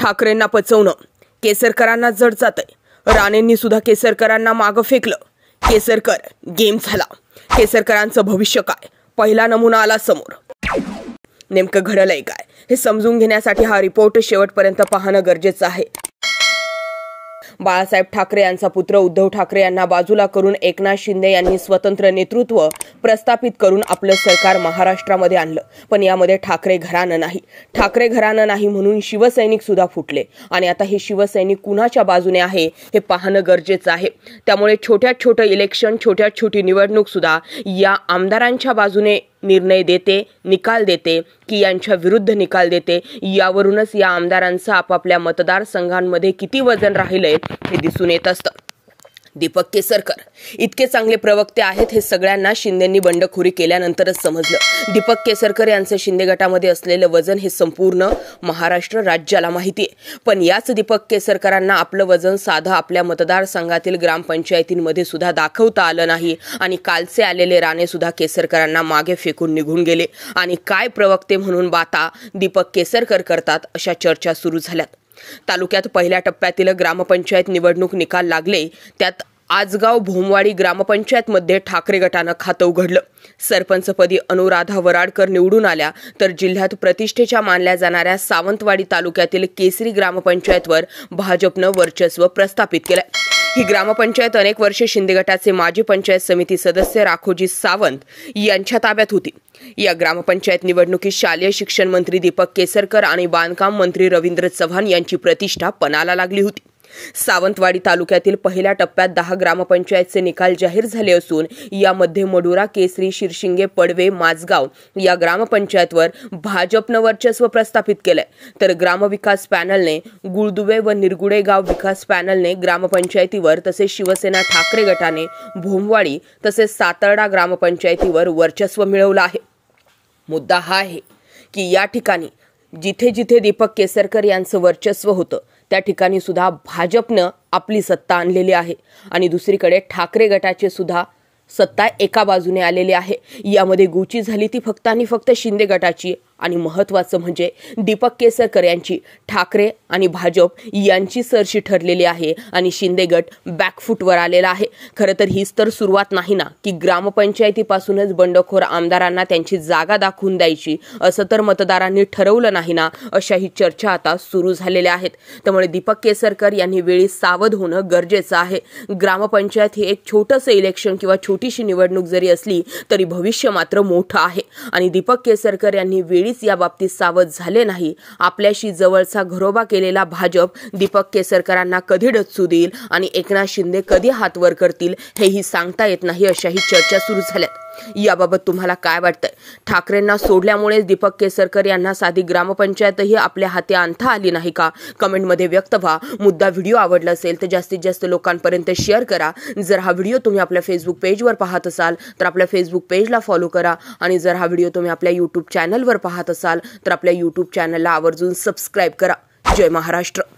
ठाकरेंना पचवणं केसरकरांना जड जातंय राणेंनी सुद्धा केसरकरांना मागं फेकलं केसरकर गेम झाला केसरकरांचं भविष्य काय पहिला नमुना आला समोर नेमकं घडलंय काय हे समजून घेण्यासाठी हा रिपोर्ट शेवटपर्यंत पाहणं गरजेचं आहे बाळासाहेब ठाकरे यांचा पुत्र उद्धव ठाकरे यांना बाजूला करून एकनाथ शिंदे यांनी स्वतंत्र नेतृत्व प्रस्थापित करून आपलं सरकार महाराष्ट्रामध्ये आणलं पण यामध्ये ठाकरे घराणं नाही ठाकरे घराणं नाही म्हणून शिवसैनिक सुद्धा फुटले आणि आता हे शिवसैनिक कुणाच्या बाजूने आहे हे पाहणं गरजेचं आहे त्यामुळे छोट्यात छोटं इलेक्शन छोट्यात छोटी निवडणूक सुद्धा या आमदारांच्या बाजूने निर्णय देते निकाल देते की यांच्या विरुद्ध निकाल देते यावरूनच या आमदारांचं आपापल्या मतदारसंघांमध्ये किती वजन राहिलंय हे दिसून येत असतं दीपक केसरकर इतके चांगले प्रवक्ते आहेत हे सगळ्यांना शिंदेंनी बंडखोरी केल्यानंतरच समजलं दीपक केसरकर यांचं शिंदे गटामध्ये असलेलं वजन हे संपूर्ण महाराष्ट्र राज्याला माहिती आहे पण याच दीपक केसरकरांना आपलं वजन साधं आपल्या मतदारसंघातील ग्रामपंचायतींमध्ये सुद्धा दाखवता आलं नाही आणि कालचे आलेले राणे सुद्धा केसरकरांना मागे फेकून निघून गेले आणि काय प्रवक्ते म्हणून बाता दीपक केसरकर करतात अशा चर्चा सुरू झाल्यात तालुक्यात पहिल्या टप्प्यातील ग्रामपंचायत निवडणूक निकाल लागले त्यात आजगाव भोमवाडी ग्रामपंचायतमध्ये ठाकरे गटानं खातं उघडलं सरपंचपदी अनुराधा वराडकर निवडून आल्या तर जिल्ह्यात प्रतिष्ठेच्या मानल्या जाणाऱ्या सावंतवाडी तालुक्यातील केसरी ग्रामपंचायतवर भाजपनं वर्चस्व प्रस्थापित केलंय ही ग्रामपंचायत अनेक वर्षे शिंदे गटाचे माजी पंचायत समिती सदस्य राखोजी सावंत यांच्या ताब्यात होती या ग्रामपंचायत निवडणुकीत शालेय शिक्षण मंत्री दीपक केसरकर आणि बांधकाम मंत्री रवींद्र चव्हाण यांची प्रतिष्ठा पणाला लागली होती सावंतवाडी तालुक्यातील पहिल्या टप्प्यात दहा ग्रामपंचायतचे निकाल जाहीर झाले असून यामध्ये मडुरा केसरी शिरशिंगे पडवे माजगाव या ग्रामपंचायतवर भाजपनं वर्चस्व प्रस्थापित केलंय तर ग्रामविकास पॅनलने गुळदुवे व निरगुडे गाव विकास पॅनलने ग्रामपंचायतीवर तसेच शिवसेना ठाकरे गटाने भोमवाडी तसेच सातर्डा ग्रामपंचायतीवर वर्चस्व मिळवलं आहे मुद्दा हा आहे की या ठिकाणी जिथे जिथे दीपक केसरकर यांचं वर्चस्व होतं त्या ठिकाणी सुद्धा भाजपनं आपली सत्ता आणलेली आहे आणि दुसरीकडे ठाकरे गटाचे सुद्धा सत्ता एका बाजूने आलेली आहे यामध्ये गुची झाली ती फक्त आणि फक्त शिंदे गटाची आणि महत्त्वाचं म्हणजे दीपक केसरकर यांची ठाकरे आणि भाजप यांची सरशी ठरलेली आहे आणि शिंदे गट बॅकफूटवर आलेला आहे खरं तर हीच तर सुरुवात नाही ना की ग्रामपंचायतीपासूनच बंडखोर आमदारांना त्यांची जागा दाखवून द्यायची असं तर मतदारांनी ठरवलं नाही ना अशाही चर्चा आता सुरू झालेल्या आहेत त्यामुळे दीपक केसरकर यांनी वेळी सावध होणं गरजेचं आहे ग्रामपंचायत हे एक छोटंसं इलेक्शन किंवा छोटीशी निवडणूक जरी असली तरी भविष्य मात्र मोठं आहे आणि दीपक केसरकर यांनी वेळी या याबाबतीत सावध झाले नाही आपल्याशी जवळचा घरोबा केलेला भाजप दीपक केसरकरांना कधी डचू देईल आणि एकनाथ शिंदे कधी हात वर करतील हेही सांगता येत नाही अशाही चर्चा सुरू झाल्यात याबाबत तुम्हाला काय वाटतंय ठाकरेंना सोडल्यामुळे दीपक केसरकर यांना साधी ग्रामपंचायतही आपल्या हाती अंथा आली नाही का कमेंटमध्ये व्यक्त व्हा मुद्दा व्हिडिओ आवडला असेल तर जास्तीत जास्त लोकांपर्यंत शेअर करा जर हा व्हिडिओ तुम्ही आपल्या फेसबुक पेजवर पाहत असाल तर आपल्या फेसबुक पेजला फॉलो करा आणि जर हा व्हिडिओ तुम्ही आपल्या युट्यूब चॅनलवर पाहत पाहत असाल तर आपल्या यूट्यूब चॅनलला आवर्जून सबस्क्राईब करा जय महाराष्ट्र